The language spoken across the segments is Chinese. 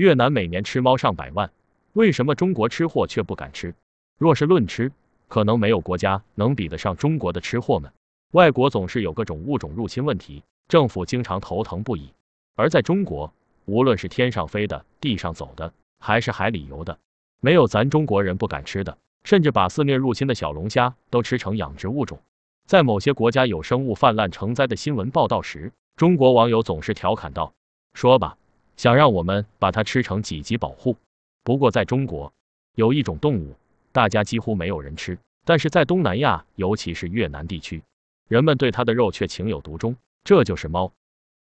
越南每年吃猫上百万，为什么中国吃货却不敢吃？若是论吃，可能没有国家能比得上中国的吃货们。外国总是有各种物种入侵问题，政府经常头疼不已。而在中国，无论是天上飞的、地上走的，还是海里游的，没有咱中国人不敢吃的。甚至把肆虐入侵的小龙虾都吃成养殖物种。在某些国家有生物泛滥成灾的新闻报道时，中国网友总是调侃道：“说吧。”想让我们把它吃成几级保护。不过在中国，有一种动物，大家几乎没有人吃，但是在东南亚，尤其是越南地区，人们对它的肉却情有独钟。这就是猫。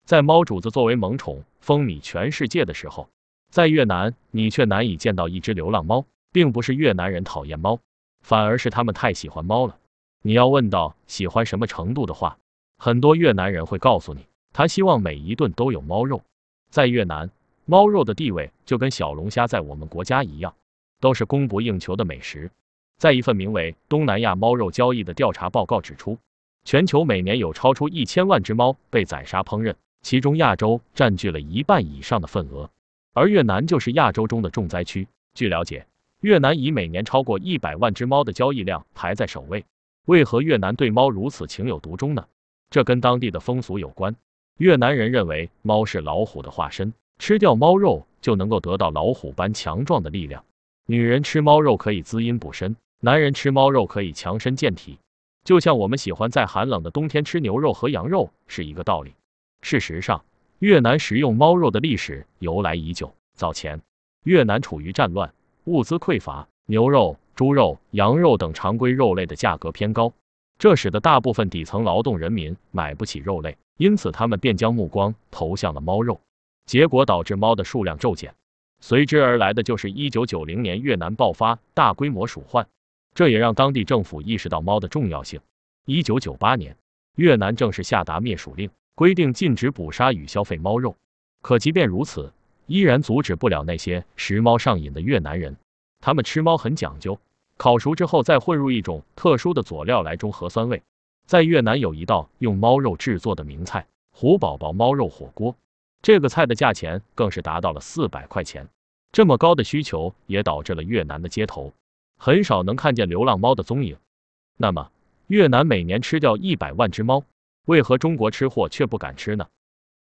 在猫主子作为萌宠风靡全世界的时候，在越南你却难以见到一只流浪猫。并不是越南人讨厌猫，反而是他们太喜欢猫了。你要问到喜欢什么程度的话，很多越南人会告诉你，他希望每一顿都有猫肉。在越南，猫肉的地位就跟小龙虾在我们国家一样，都是供不应求的美食。在一份名为《东南亚猫肉交易》的调查报告指出，全球每年有超出一千万只猫被宰杀烹饪，其中亚洲占据了一半以上的份额，而越南就是亚洲中的重灾区。据了解，越南以每年超过一百万只猫的交易量排在首位。为何越南对猫如此情有独钟呢？这跟当地的风俗有关。越南人认为猫是老虎的化身，吃掉猫肉就能够得到老虎般强壮的力量。女人吃猫肉可以滋阴补身，男人吃猫肉可以强身健体。就像我们喜欢在寒冷的冬天吃牛肉和羊肉是一个道理。事实上，越南食用猫肉的历史由来已久。早前，越南处于战乱，物资匮乏，牛肉、猪肉、羊肉等常规肉类的价格偏高。这使得大部分底层劳动人民买不起肉类，因此他们便将目光投向了猫肉，结果导致猫的数量骤减。随之而来的就是1990年越南爆发大规模鼠患，这也让当地政府意识到猫的重要性。1998年，越南正式下达灭鼠令，规定禁止捕杀与消费猫肉。可即便如此，依然阻止不了那些食猫上瘾的越南人。他们吃猫很讲究。烤熟之后再混入一种特殊的佐料来中和酸味，在越南有一道用猫肉制作的名菜——虎宝宝猫肉火锅，这个菜的价钱更是达到了四百块钱。这么高的需求也导致了越南的街头很少能看见流浪猫的踪影。那么，越南每年吃掉一百万只猫，为何中国吃货却不敢吃呢？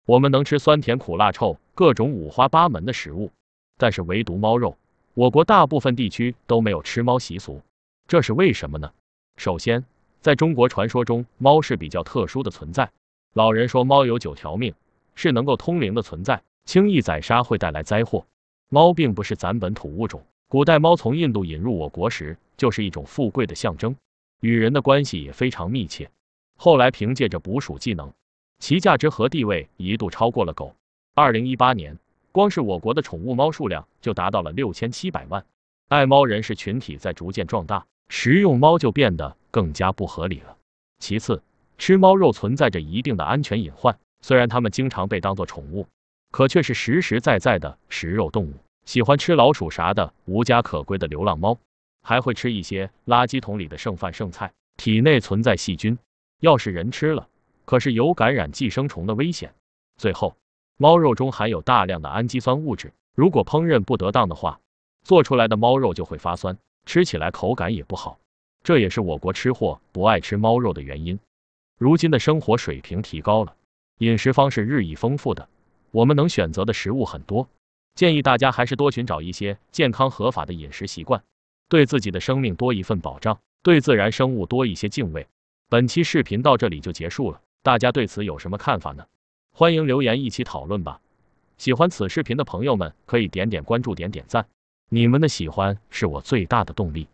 我们能吃酸甜苦辣臭各种五花八门的食物，但是唯独猫肉。我国大部分地区都没有吃猫习俗，这是为什么呢？首先，在中国传说中，猫是比较特殊的存在。老人说，猫有九条命，是能够通灵的存在，轻易宰杀会带来灾祸。猫并不是咱本土物种，古代猫从印度引入我国时，就是一种富贵的象征，与人的关系也非常密切。后来凭借着捕鼠技能，其价值和地位一度超过了狗。二零一八年。光是我国的宠物猫数量就达到了六千七百万，爱猫人士群体在逐渐壮大，食用猫就变得更加不合理了。其次，吃猫肉存在着一定的安全隐患。虽然它们经常被当做宠物，可却是实实在在的食肉动物，喜欢吃老鼠啥的。无家可归的流浪猫还会吃一些垃圾桶里的剩饭剩菜，体内存在细菌，要是人吃了，可是有感染寄生虫的危险。最后。猫肉中含有大量的氨基酸物质，如果烹饪不得当的话，做出来的猫肉就会发酸，吃起来口感也不好。这也是我国吃货不爱吃猫肉的原因。如今的生活水平提高了，饮食方式日益丰富，的我们能选择的食物很多。建议大家还是多寻找一些健康合法的饮食习惯，对自己的生命多一份保障，对自然生物多一些敬畏。本期视频到这里就结束了，大家对此有什么看法呢？欢迎留言一起讨论吧！喜欢此视频的朋友们可以点点关注、点点赞，你们的喜欢是我最大的动力。